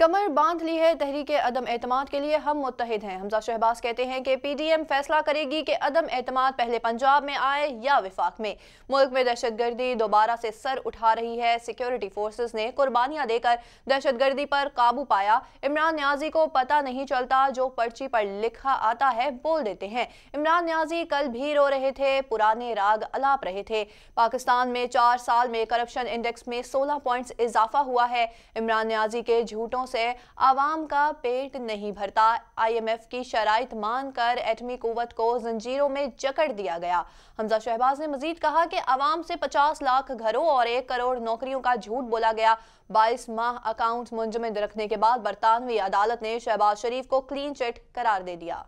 कमर बांध ली है तहरीक अदम एतम के लिए हम मुतहद हैं हमजा शहबाज कहते हैं कि पी डी एम फैसला करेगी कि अदम एतम पहले पंजाब में आए या विफाक में मुल्क में दहशत गर्दी दोबारा से सर उठा रही है सिक्योरिटी फोर्सेज ने कुर्बानियाँ देकर दहशत गर्दी पर काबू पाया इमरान न्याजी को पता नहीं चलता जो पर्ची पर लिखा आता है बोल देते हैं इमरान न्याजी कल भी रो रहे थे पुराने राग अलाप रहे थे पाकिस्तान में चार साल में करप्शन इंडेक्स में सोलह पॉइंट्स इजाफा हुआ है इमरान न्याजी के झूठों योजनाओं से आवाम का पेट नहीं भरता आईएमएफ की शराइत मानकर एटमी कुत को जंजीरों में जकड़ दिया गया हमजा शहबाज ने मजीद कहा कि आवाम से 50 लाख घरों और एक करोड़ नौकरियों का झूठ बोला गया बाईस माह अकाउंट मुंजमद रखने के बाद बरतानवी अदालत ने शहबाज शरीफ को क्लीन चिट करार दे दिया